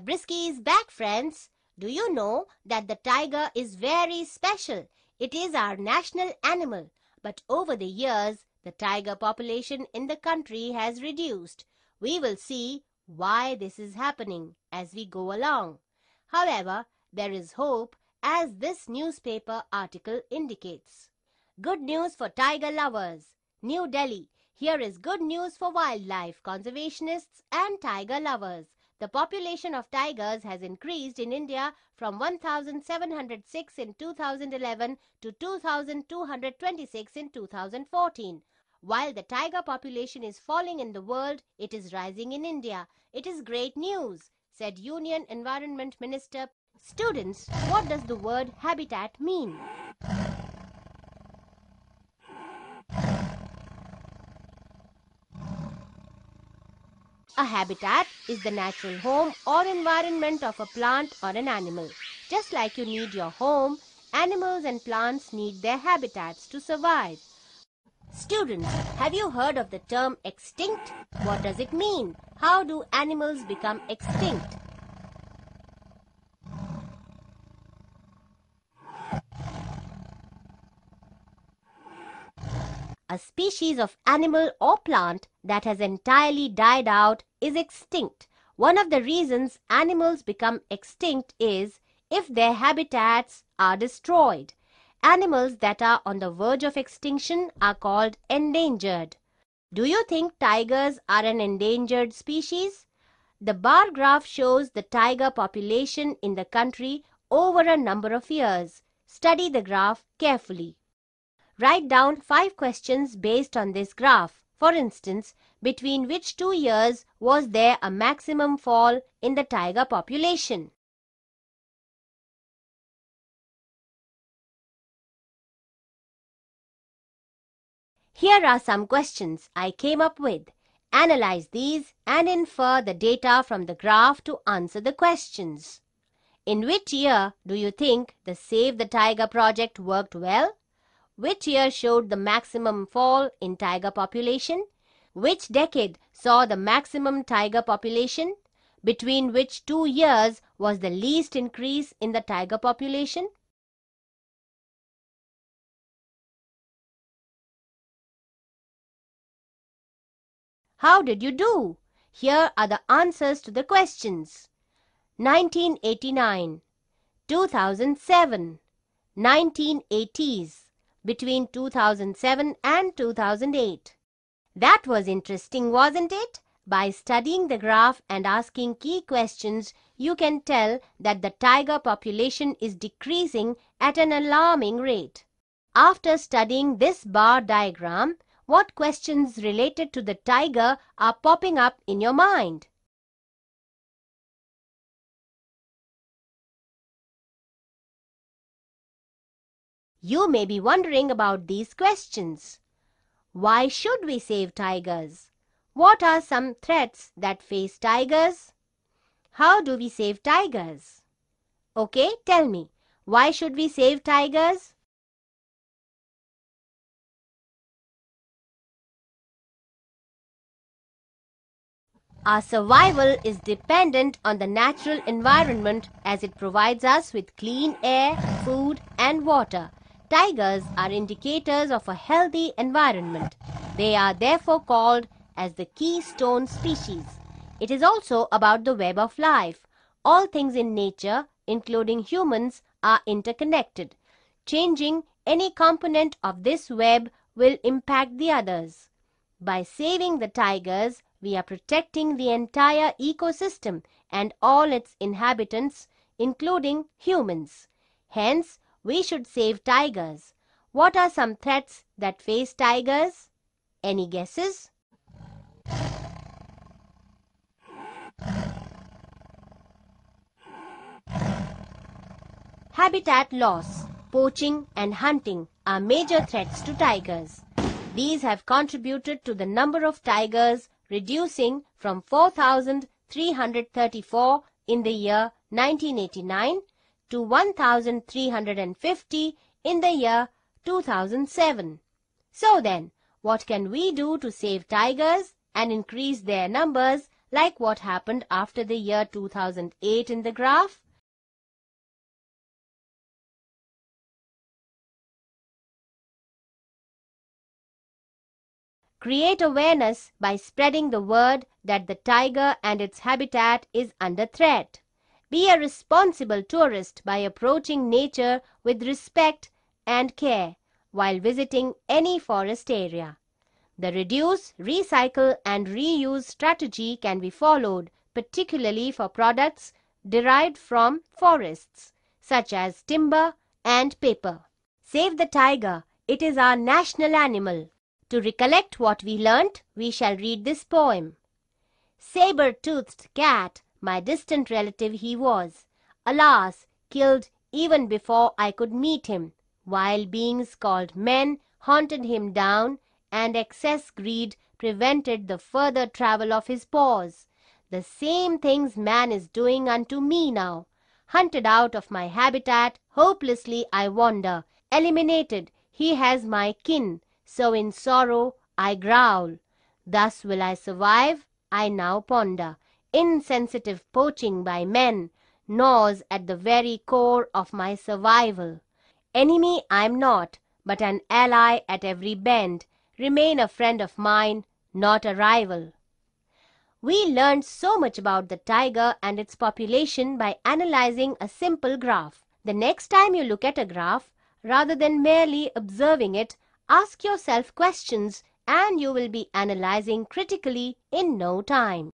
Brisky is back, friends. Do you know that the tiger is very special? It is our national animal. But over the years, the tiger population in the country has reduced. We will see why this is happening as we go along. However, there is hope as this newspaper article indicates. Good news for tiger lovers. New Delhi. Here is good news for wildlife conservationists and tiger lovers. The population of tigers has increased in India from 1,706 in 2011 to 2,226 in 2014. While the tiger population is falling in the world, it is rising in India. It is great news, said Union Environment Minister. Students, what does the word habitat mean? A habitat is the natural home or environment of a plant or an animal. Just like you need your home, animals and plants need their habitats to survive. Students, have you heard of the term extinct? What does it mean? How do animals become extinct? a species of animal or plant that has entirely died out is extinct. One of the reasons animals become extinct is if their habitats are destroyed. Animals that are on the verge of extinction are called endangered. Do you think tigers are an endangered species? The bar graph shows the tiger population in the country over a number of years. Study the graph carefully. Write down five questions based on this graph. For instance, between which two years was there a maximum fall in the tiger population? Here are some questions I came up with. Analyze these and infer the data from the graph to answer the questions. In which year do you think the Save the Tiger project worked well? Which year showed the maximum fall in tiger population? Which decade saw the maximum tiger population? Between which two years was the least increase in the tiger population? How did you do? Here are the answers to the questions. 1989, 2007, 1980s, between 2007 and 2008. That was interesting, wasn't it? By studying the graph and asking key questions, you can tell that the tiger population is decreasing at an alarming rate. After studying this bar diagram, what questions related to the tiger are popping up in your mind? You may be wondering about these questions. Why should we save tigers? What are some threats that face tigers? How do we save tigers? Okay, tell me, why should we save tigers? Our survival is dependent on the natural environment as it provides us with clean air, food and water. Tigers are indicators of a healthy environment. They are therefore called as the keystone species. It is also about the web of life. All things in nature, including humans, are interconnected. Changing any component of this web will impact the others. By saving the tigers, we are protecting the entire ecosystem and all its inhabitants, including humans. Hence, we should save tigers. What are some threats that face tigers? Any guesses? Habitat loss, poaching and hunting are major threats to tigers. These have contributed to the number of tigers reducing from 4,334 in the year 1989 to 1,350 in the year 2007. So then, what can we do to save tigers and increase their numbers like what happened after the year 2008 in the graph? Create awareness by spreading the word that the tiger and its habitat is under threat. Be a responsible tourist by approaching nature with respect and care while visiting any forest area. The reduce, recycle and reuse strategy can be followed particularly for products derived from forests such as timber and paper. Save the tiger. It is our national animal. To recollect what we learnt, we shall read this poem. Saber-toothed cat my distant relative he was, alas, killed even before I could meet him, while beings called men haunted him down, and excess greed prevented the further travel of his paws. The same things man is doing unto me now. Hunted out of my habitat, hopelessly I wander. Eliminated, he has my kin, so in sorrow I growl. Thus will I survive, I now ponder insensitive poaching by men gnaws at the very core of my survival. Enemy I'm not, but an ally at every bend. Remain a friend of mine, not a rival. We learned so much about the tiger and its population by analyzing a simple graph. The next time you look at a graph, rather than merely observing it, ask yourself questions and you will be analyzing critically in no time.